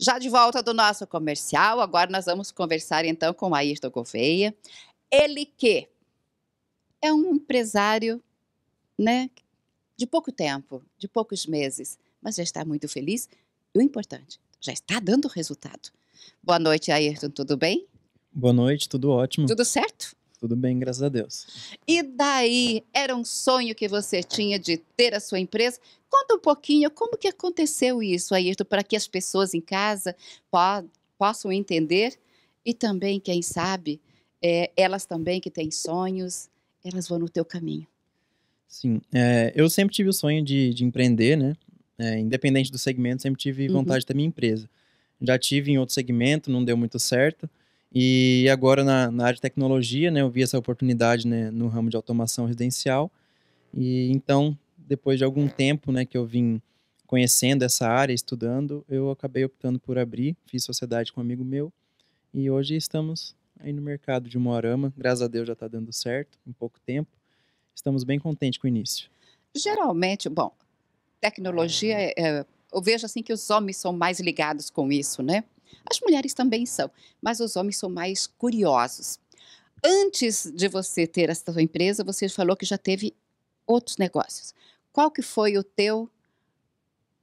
Já de volta do nosso comercial, agora nós vamos conversar então com Ayrton Gouveia. Ele que é um empresário, né, de pouco tempo, de poucos meses, mas já está muito feliz e o importante, já está dando resultado. Boa noite, Ayrton, tudo bem? Boa noite, tudo ótimo. Tudo certo? Tudo bem, graças a Deus. E daí, era um sonho que você tinha de ter a sua empresa? Conta um pouquinho como que aconteceu isso, Ayrton, para que as pessoas em casa po possam entender e também, quem sabe, é, elas também que têm sonhos, elas vão no teu caminho. Sim, é, eu sempre tive o sonho de, de empreender, né? É, independente do segmento, sempre tive uhum. vontade uhum. da minha empresa. Já tive em outro segmento, não deu muito certo. E agora na, na área de tecnologia, né, eu vi essa oportunidade né, no ramo de automação residencial. E então, depois de algum tempo né, que eu vim conhecendo essa área, estudando, eu acabei optando por abrir, fiz sociedade com um amigo meu. E hoje estamos aí no mercado de Moarama. Graças a Deus já está dando certo, em pouco tempo. Estamos bem contentes com o início. Geralmente, bom, tecnologia, é, é eu vejo assim que os homens são mais ligados com isso, né? As mulheres também são, mas os homens são mais curiosos. Antes de você ter essa sua empresa, você falou que já teve outros negócios. Qual que foi o teu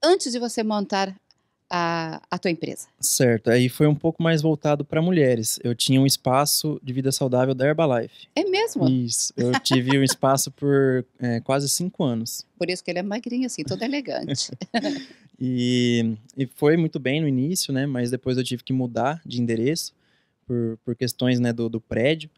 antes de você montar a, a tua empresa? Certo, aí foi um pouco mais voltado para mulheres. Eu tinha um espaço de vida saudável da Herbalife. É mesmo? Isso, eu tive um espaço por é, quase cinco anos. Por isso que ele é magrinho assim, todo elegante. e, e foi muito bem no início, né? Mas depois eu tive que mudar de endereço por, por questões né, do, do prédio.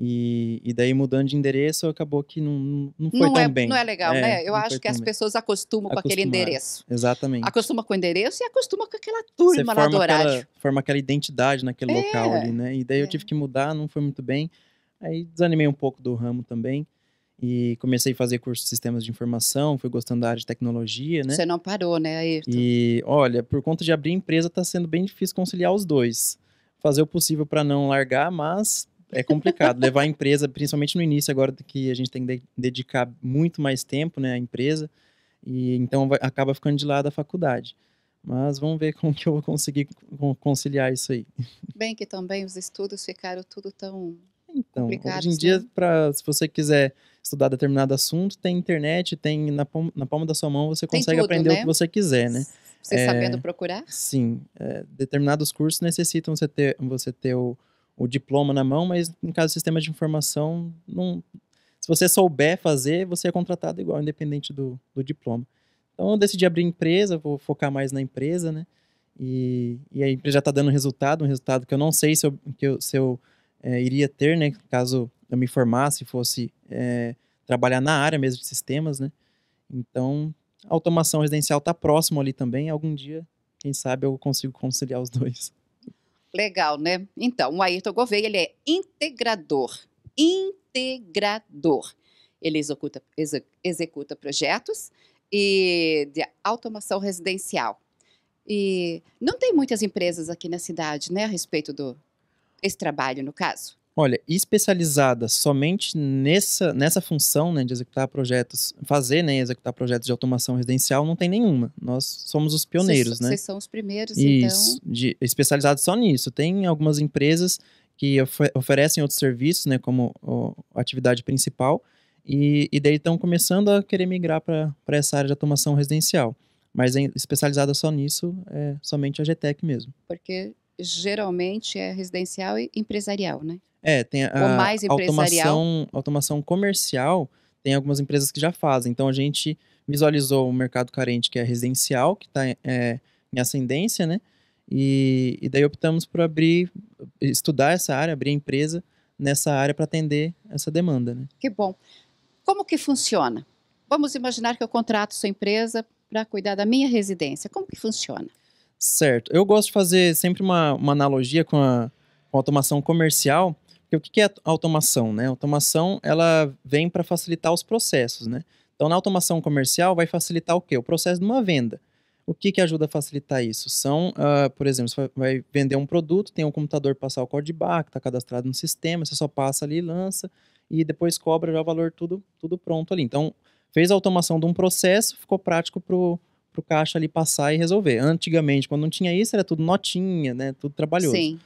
E, e, daí, mudando de endereço, acabou que não, não foi não é tão é, bem. Não é legal, é, né? Eu acho que as bem. pessoas acostumam com aquele endereço. Exatamente. Acostuma com o endereço e acostuma com aquela turma Você lá forma do horário. Aquela, forma aquela identidade naquele é, local ali, né? E daí eu tive é. que mudar, não foi muito bem. Aí desanimei um pouco do ramo também. E comecei a fazer curso de sistemas de informação, fui gostando da área de tecnologia, né? Você não parou, né, Ayrton? E, olha, por conta de abrir empresa, está sendo bem difícil conciliar os dois. Fazer o possível para não largar, mas é complicado. Levar a empresa, principalmente no início, agora que a gente tem que dedicar muito mais tempo né, à empresa, e então vai, acaba ficando de lado a faculdade. Mas vamos ver como que eu vou conseguir conciliar isso aí. Bem que também os estudos ficaram tudo tão então, hoje em né? dia, né? Pra, se você quiser estudar determinado assunto, tem internet, tem na palma, na palma da sua mão, você consegue tudo, aprender né? o que você quiser, né? Você é, sabendo procurar? Sim. É, determinados cursos necessitam você ter, você ter o, o diploma na mão, mas no caso do sistema de informação, não, se você souber fazer, você é contratado igual, independente do, do diploma. Então eu decidi abrir empresa, vou focar mais na empresa, né? E, e a empresa já está dando resultado, um resultado que eu não sei se eu, que eu, se eu é, iria ter, né? Caso eu me formasse e fosse é, trabalhar na área mesmo de sistemas, né? Então, a automação residencial está próximo ali também. Algum dia, quem sabe, eu consigo conciliar os dois. Legal, né? Então, o Ayrton Gouveia, ele é integrador. Integrador. Ele executa, executa projetos e de automação residencial. E não tem muitas empresas aqui na cidade, né, a respeito do esse trabalho, no caso. Olha, especializada somente nessa, nessa função né, de executar projetos, fazer né, executar projetos de automação residencial, não tem nenhuma. Nós somos os pioneiros, né? cês, né? Vocês são os primeiros, Isso, então. Isso. especializados só nisso. Tem algumas empresas que oferecem outros serviços, né, como atividade principal, e, e daí estão começando a querer migrar para essa área de automação residencial. Mas especializada só nisso é somente a GTEC mesmo. Porque geralmente é residencial e empresarial, né? É, tem a, Ou mais Automação, automação comercial, tem algumas empresas que já fazem. Então a gente visualizou o mercado carente, que é residencial, que está é, em ascendência, né? E, e daí optamos por abrir, estudar essa área, abrir empresa nessa área para atender essa demanda, né? Que bom. Como que funciona? Vamos imaginar que eu contrato sua empresa para cuidar da minha residência. Como que funciona? Certo. Eu gosto de fazer sempre uma, uma analogia com a, com a automação comercial, porque o que é automação, né? A automação, ela vem para facilitar os processos, né? Então, na automação comercial, vai facilitar o quê? O processo de uma venda. O que, que ajuda a facilitar isso? São, uh, por exemplo, você vai vender um produto, tem um computador passar o código de barra, que está cadastrado no sistema, você só passa ali, lança, e depois cobra já o valor tudo, tudo pronto ali. Então, fez a automação de um processo, ficou prático para o o caixa ali passar e resolver. Antigamente, quando não tinha isso, era tudo notinha, né? Tudo trabalhoso. Sim.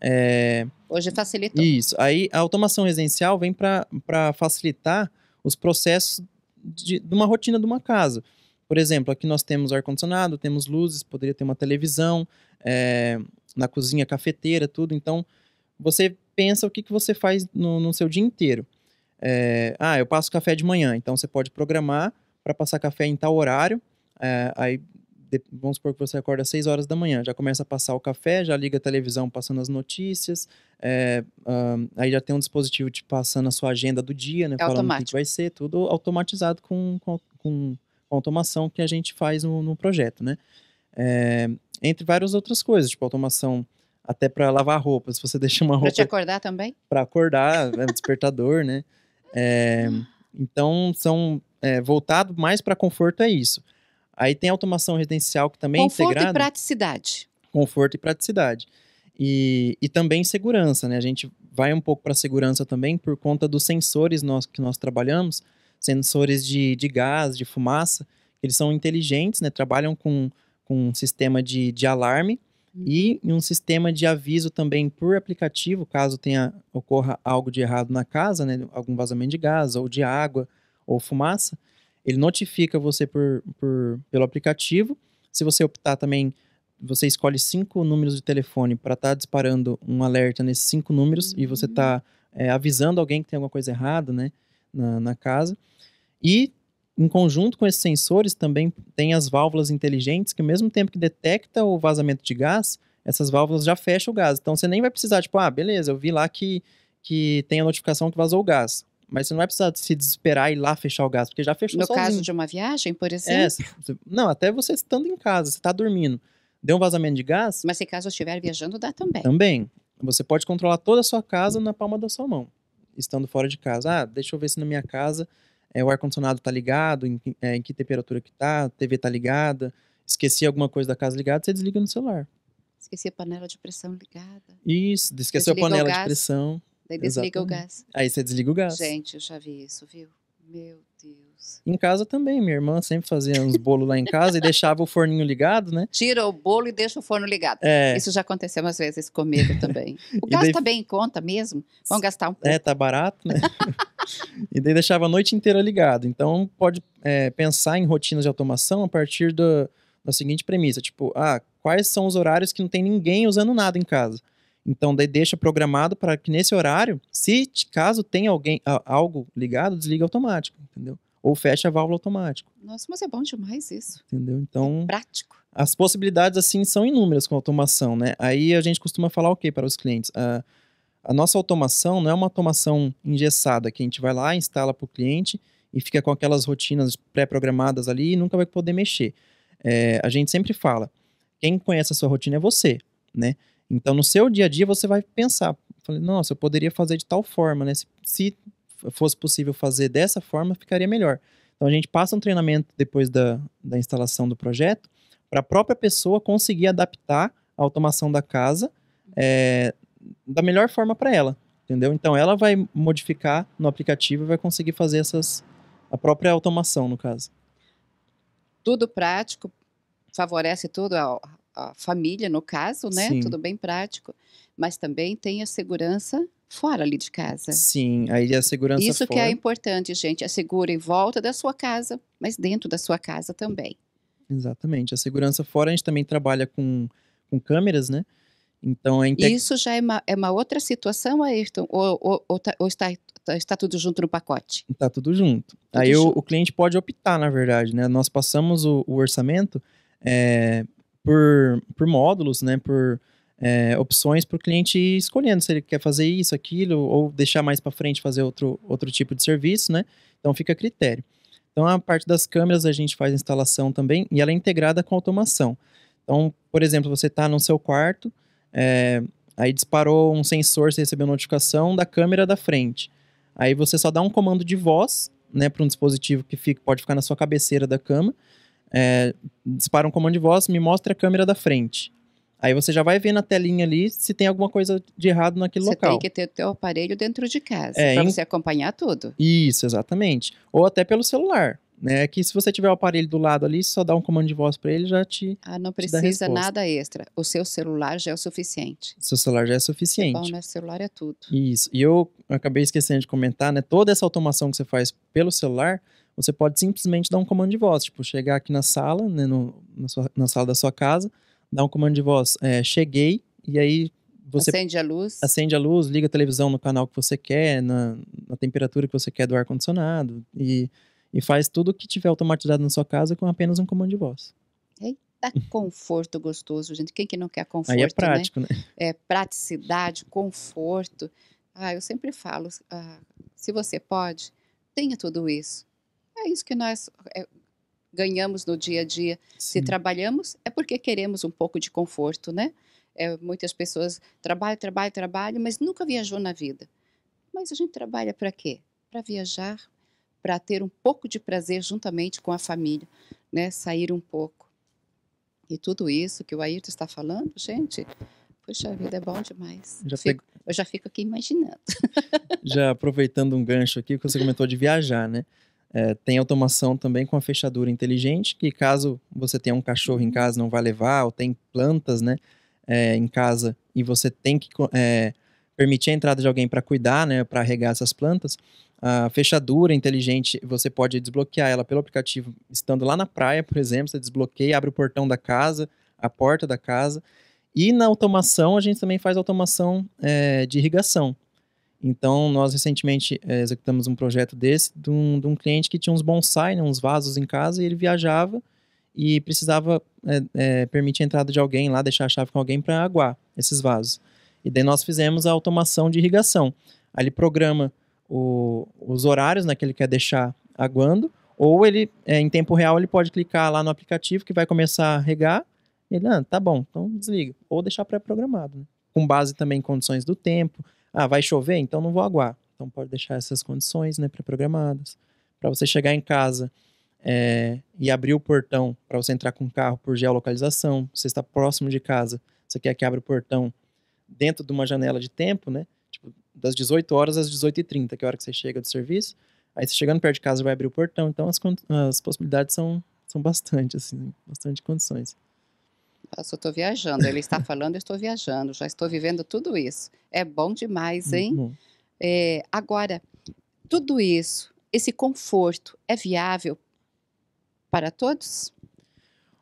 É... Hoje facilitou. Isso. Aí a automação residencial vem para facilitar os processos de, de, uma rotina de uma casa. Por exemplo, aqui nós temos ar-condicionado, temos luzes, poderia ter uma televisão, é, na cozinha, cafeteira, tudo. Então, você pensa o que, que você faz no, no seu dia inteiro. É, ah, eu passo café de manhã, então você pode programar para passar café em tal horário é, aí vamos supor que você acorda às 6 horas da manhã, já começa a passar o café, já liga a televisão passando as notícias, é, um, ah, aí já tem um dispositivo te passando a sua agenda do dia, né? É falando automático. o que vai ser, tudo automatizado com, com, com automação que a gente faz no, no projeto, né? É, entre várias outras coisas, tipo automação até para lavar roupa, se você deixa uma roupa... Para te acordar também? Para acordar, é despertador, né? É, então, são é, voltado mais para conforto é isso. Aí tem automação residencial que também Conforto é integrada. Conforto e praticidade. Conforto e praticidade. E, e também segurança, né? A gente vai um pouco para segurança também por conta dos sensores nós, que nós trabalhamos, sensores de, de gás, de fumaça, eles são inteligentes, né? Trabalham com, com um sistema de, de alarme hum. e um sistema de aviso também por aplicativo, caso tenha ocorra algo de errado na casa, né? Algum vazamento de gás ou de água ou fumaça. Ele notifica você por, por, pelo aplicativo. Se você optar também, você escolhe cinco números de telefone para estar tá disparando um alerta nesses cinco números uhum. e você está uhum. é, avisando alguém que tem alguma coisa errada né, na, na casa. E em conjunto com esses sensores também tem as válvulas inteligentes que ao mesmo tempo que detecta o vazamento de gás, essas válvulas já fecham o gás. Então você nem vai precisar, tipo, ah, beleza, eu vi lá que, que tem a notificação que vazou o gás mas você não vai precisar se desesperar e ir lá fechar o gás, porque já fechou No sozinho. caso de uma viagem, por é, exemplo? É, não, até você estando em casa, você está dormindo, deu um vazamento de gás... Mas se caso estiver viajando, dá também. Também. Você pode controlar toda a sua casa na palma da sua mão, estando fora de casa. Ah, deixa eu ver se na minha casa é, o ar-condicionado está ligado, em, é, em, que temperatura que tá, a TV está ligada, esqueci alguma coisa da casa ligada, você desliga no celular. Esqueci a panela de pressão ligada. Isso, esqueceu a panela de pressão. Daí desliga Exatamente. o gás. Aí você desliga o gás. Gente, eu já vi isso, viu? Meu Deus. Em casa também, minha irmã sempre fazia uns bolos lá em casa e deixava o forninho ligado, né? Tira o bolo e deixa o forno ligado. É. Isso já aconteceu umas vezes comigo também. O gás daí... tá bem em conta mesmo? Vamos gastar um é, pouco. É, tá barato, né? e daí deixava a noite inteira ligado. Então, pode é, pensar em rotinas de automação a partir do, da seguinte premissa. Tipo, ah, quais são os horários que não tem ninguém usando nada em casa? Então, daí deixa programado para que nesse horário, se caso tenha alguém, algo ligado, desliga automático, entendeu? Ou fecha a válvula automático. Nossa, mas é bom demais isso. Entendeu? É então. É prático. As possibilidades, assim, são inúmeras com automação, né? Aí a gente costuma falar o okay, quê para os clientes? A, ah, a nossa automação não é uma automação engessada, que a gente vai lá, instala para o cliente e fica com aquelas rotinas pré-programadas ali e nunca vai poder mexer. É, a gente sempre fala, quem conhece a sua rotina é você, né? Então, no seu dia a dia, você vai pensar. Falei, nossa, eu poderia fazer de tal forma, né? Se, se fosse possível fazer dessa forma, ficaria melhor. Então, a gente passa um treinamento depois da, da instalação do projeto para a própria pessoa conseguir adaptar a automação da casa é, da melhor forma para ela, entendeu? Então, ela vai modificar no aplicativo e vai conseguir fazer essas a própria automação, no caso. Tudo prático, favorece tudo a a família, no caso, né? Sim. Tudo bem prático. Mas também tem a segurança fora ali de casa. Sim, aí a segurança Isso fora. que é importante, gente. A é segura em volta da sua casa, mas dentro da sua casa também. Exatamente. A segurança fora, a gente também trabalha com, com câmeras, né? Então, inte... Isso já é uma, é uma outra situação, Ayrton? Ou, ou, ou, tá, ou está, está tudo junto no pacote? Está tudo junto. Tudo Aí junto. O, o, cliente pode optar, na verdade, né? Nós passamos o, o orçamento, é, por, por módulos, né? Por é, opções para o cliente ir escolhendo se ele quer fazer isso, aquilo, ou deixar mais para frente fazer outro, outro tipo de serviço, né? Então fica a critério. Então a parte das câmeras a gente faz a instalação também e ela é integrada com automação. Então, por exemplo, você está no seu quarto, é, aí disparou um sensor, você recebeu notificação da câmera da frente. Aí você só dá um comando de voz, né, para um dispositivo que fica, pode ficar na sua cabeceira da cama é, dispara um comando de voz, me mostra a câmera da frente. Aí você já vai ver na telinha ali se tem alguma coisa de errado naquele você local. Você tem que ter o teu aparelho dentro de casa, é, para você acompanhar tudo. Isso, exatamente. Ou até pelo celular, né? Que se você tiver o aparelho do lado ali, só dá um comando de voz para ele, já te Ah, não precisa nada extra. O seu celular já é o suficiente. seu celular já é suficiente. É bom, né? Celular é tudo. Isso. E eu acabei esquecendo de comentar, né? Toda essa automação que você faz pelo celular, você pode simplesmente dar um comando de voz, tipo, chegar aqui na sala, né, no, na, sua, na sala da sua casa, dar um comando de voz, é, cheguei, e aí você acende a luz, acende a luz, liga a televisão no canal que você quer, na, na temperatura que você quer do ar condicionado e, e faz tudo o que tiver automatizado na sua casa com apenas um comando de voz. Eita, conforto gostoso, gente. Quem que não quer conforto? Aí é né? prático, né? né? É praticidade, conforto. Ah, eu sempre falo, ah, se você pode, tenha tudo isso. É isso que nós é, ganhamos no dia a dia. Sim. Se trabalhamos, é porque queremos um pouco de conforto, né? É, muitas pessoas trabalham, trabalham, trabalham, mas nunca viajou na vida. Mas a gente trabalha para quê? Para viajar, para ter um pouco de prazer juntamente com a família, né? Sair um pouco. E tudo isso que o Ayrton está falando, gente, puxa vida, é bom demais. Já fico, eu já fico aqui imaginando. Já aproveitando um gancho aqui, que você comentou de viajar, né? É, tem automação também com a fechadura inteligente, que caso você tenha um cachorro em casa, não vai levar, ou tem plantas né, é, em casa e você tem que é, permitir a entrada de alguém para cuidar, né, para regar essas plantas, a fechadura inteligente, você pode desbloquear ela pelo aplicativo, estando lá na praia, por exemplo, você desbloqueia, abre o portão da casa, a porta da casa, e na automação, a gente também faz automação é, de irrigação. Então, nós recentemente é, executamos um projeto desse de um, de um, cliente que tinha uns bonsai, né, uns vasos em casa, e ele viajava e precisava é, é, permitir a entrada de alguém lá, deixar a chave com alguém para aguar esses vasos. E daí nós fizemos a automação de irrigação. Aí ele programa o, os horários né, que ele quer deixar aguando, ou ele, em tempo real, ele pode clicar lá no aplicativo que vai começar a regar, ele, ah, tá bom, então desliga. Ou deixar pré-programado, né? com base também em condições do tempo, ah, vai chover? Então não vou aguar. Então pode deixar essas condições né, pré-programadas. Para você chegar em casa é, e abrir o portão para você entrar com o carro por geolocalização, você está próximo de casa, você quer que abra o portão dentro de uma janela de tempo, né? Tipo, das 18 horas às 18h30, que é a hora que você chega do serviço. Aí você chegando perto de casa vai abrir o portão. Então as, as possibilidades são, são bastante, assim, bastante condições. Eu só estou viajando. Ele está falando, eu estou viajando, já estou vivendo tudo isso. É bom demais, hein? Uhum. É, agora, tudo isso, esse conforto, é viável para todos?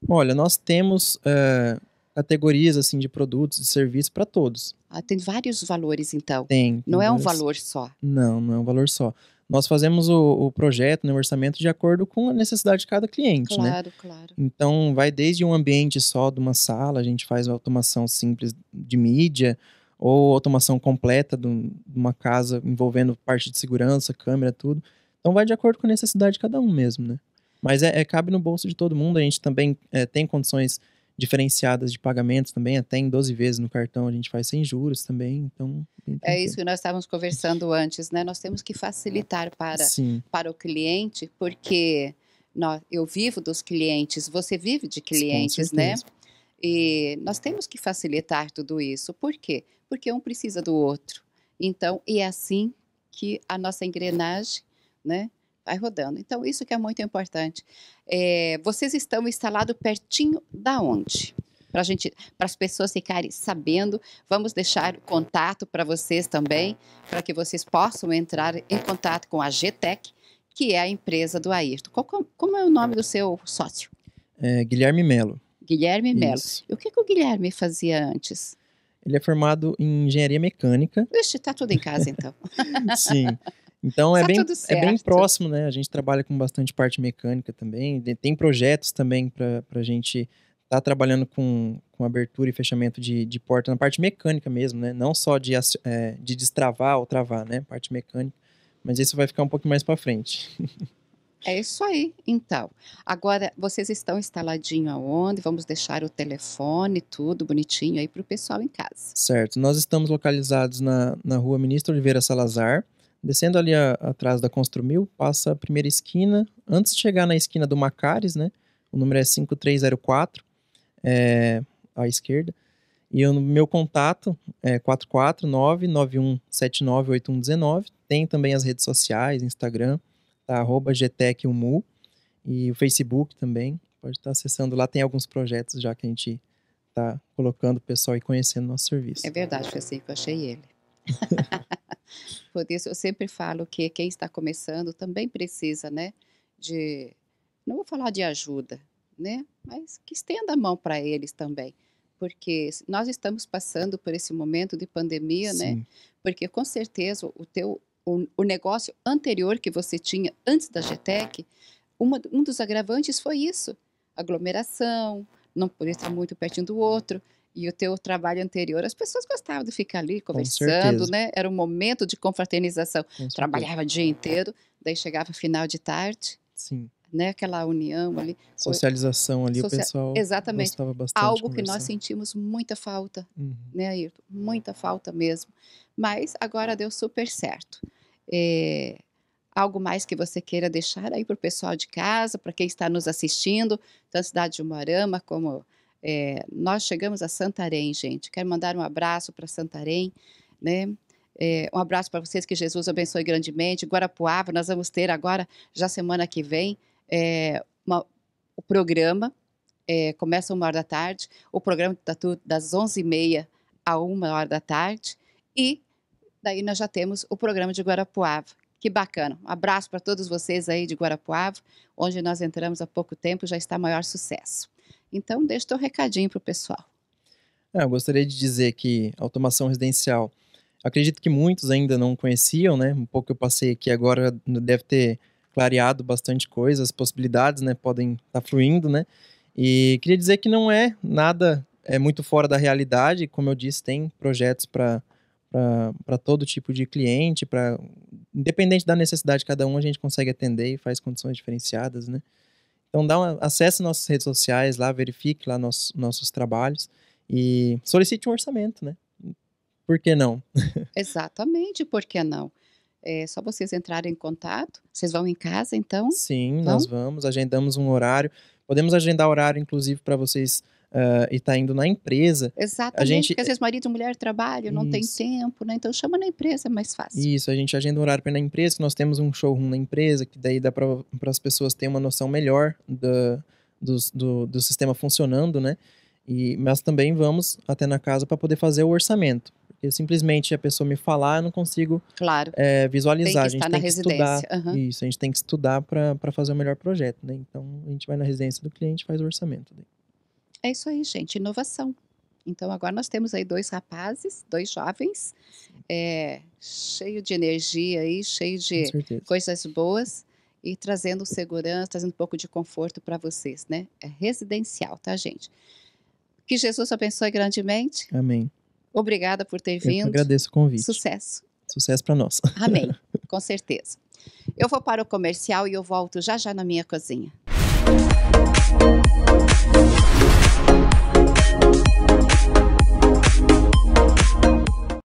Olha, nós temos é, categorias assim de produtos, de serviços para todos. Ah, tem vários valores, então. Tem. tem não vários... é um valor só. Não, não é um valor só. Nós fazemos o, o projeto, né, o orçamento, de acordo com a necessidade de cada cliente, né? claro, né? Claro, Então, vai desde um ambiente só de uma sala, a gente faz automação simples de mídia, ou automação completa de uma casa envolvendo parte de segurança, câmera, tudo. Então, vai de acordo com a necessidade de cada um mesmo, né? Mas é, é cabe no bolso de todo mundo. A gente também é, tem condições diferenciadas de pagamentos também, até em 12 vezes no cartão a gente faz sem juros também, então... É isso que nós estávamos conversando antes, né? Nós temos que facilitar para, para o cliente, porque nós, eu vivo dos clientes, você vive de clientes, né? E nós temos que facilitar tudo isso. Por quê? Porque um precisa do outro. Então, é assim que a nossa engrenagem, né? vai rodando. Então, isso que é muito importante. É, vocês estão instalados pertinho da onde? Para as pessoas ficarem sabendo, vamos deixar o contato para vocês também, para que vocês possam entrar em contato com a GTEC, que é a empresa do Ayrton. Como, como é o nome do seu sócio? É, Guilherme Melo. Guilherme Melo. E o que, que o Guilherme fazia antes? Ele é formado em engenharia mecânica. Ixi, está tudo em casa então. Sim. Então é tá é, bem, é bem próximo, né? A gente trabalha com bastante parte mecânica também. Tem projetos também para a gente estar tá trabalhando com, com abertura e fechamento de, de porta na parte mecânica mesmo, né? Não só de, é, de destravar ou travar, né? Parte mecânica. Mas isso vai ficar um pouco mais para frente. É isso aí, então. Agora, vocês estão instaladinho aonde? Vamos deixar o telefone, tudo bonitinho aí para o pessoal em casa. Certo. Nós estamos localizados na, na rua Ministro Oliveira Salazar, Descendo ali a, atrás da Construmil, passa a primeira esquina. Antes de chegar na esquina do Macares, né? O número é 5304, é, à esquerda. E o meu contato é 449-9179-8119. Tem também as redes sociais, Instagram, tá? Arroba GTECUMU. E o Facebook também. Pode estar acessando lá. Tem alguns projetos já que a gente está colocando o pessoal e conhecendo nosso serviço. É verdade, foi assim que eu achei ele. por isso eu sempre falo que quem está começando também precisa, né, de não vou falar de ajuda, né, mas que estenda a mão para eles também, porque nós estamos passando por esse momento de pandemia, né, Sim. né? Porque com certeza o teu o, o, negócio anterior que você tinha antes da GTEC, uma, um dos agravantes foi isso, aglomeração, não poder estar muito pertinho do outro. E o teu trabalho anterior, as pessoas gostavam de ficar ali conversando, né? Era um momento de confraternização. Trabalhava o dia inteiro, daí chegava final de tarde. Sim. Né, aquela união ali. Socialização ali, o pessoal Exatamente. gostava bastante. Algo que nós sentimos muita falta, uhum. né, Ayrton? Muita falta mesmo. Mas agora deu super certo. É... Algo mais que você queira deixar aí para o pessoal de casa, para quem está nos assistindo, tanto cidade de Umarama como é, nós chegamos a Santarém, gente. Quero mandar um abraço para Santarém, né? É, um abraço para vocês, que Jesus abençoe grandemente. Guarapuava, nós vamos ter agora, já semana que vem, é, uma, o programa. começa uma hora da tarde. O programa está das 11h30 a uma hora da tarde. E daí nós já temos o programa de Guarapuava. Que bacana. Um abraço para todos vocês aí de Guarapuava, onde nós entramos há pouco tempo, já está maior sucesso. Então, deixa o teu recadinho para o pessoal. É, eu gostaria de dizer que automação residencial, acredito que muitos ainda não conheciam, né? Um pouco eu passei aqui agora, deve ter clareado bastante coisa, as possibilidades, né? Podem estar tá fluindo, né? E queria dizer que não é nada é muito fora da realidade, como eu disse, tem projetos para para todo tipo de cliente, para independente da necessidade de cada um, a gente consegue atender e faz condições diferenciadas, né? Então dá uma, acesse nossas redes sociais lá, verifique lá nossos, nossos trabalhos e solicite um orçamento, né? Por que não? Exatamente, por que não? É só vocês entrarem em contato. Vocês vão em casa, então? Sim, vão? nós vamos. Agendamos um horário. Podemos agendar horário, inclusive, para vocês Uh, e tá indo na empresa. Exatamente, a gente... porque às vezes marido e mulher trabalham, não tem tempo, né? Então chama na empresa, é mais fácil. Isso, a gente agenda um horário para ir na empresa, nós temos um showroom na empresa, que daí dá para as pessoas terem uma noção melhor do, do, do, do sistema funcionando, né? E, mas também vamos até na casa para poder fazer o orçamento. Porque simplesmente a pessoa me falar, eu não consigo claro. é, visualizar. a gente tem que residência. estudar. Uhum. Isso, a gente tem que estudar para fazer o melhor projeto. Né? Então a gente vai na residência do cliente faz o orçamento. É isso aí, gente, inovação. Então agora nós temos aí dois rapazes, dois jovens, é, cheio de energia aí, cheio de coisas boas e trazendo segurança, trazendo um pouco de conforto para vocês, né? É residencial, tá, gente? Que Jesus abençoe grandemente. Amém. Obrigada por ter vindo. Eu agradeço o convite. Sucesso. Sucesso para nós. Amém. Com certeza. Eu vou para o comercial e eu volto já já na minha cozinha.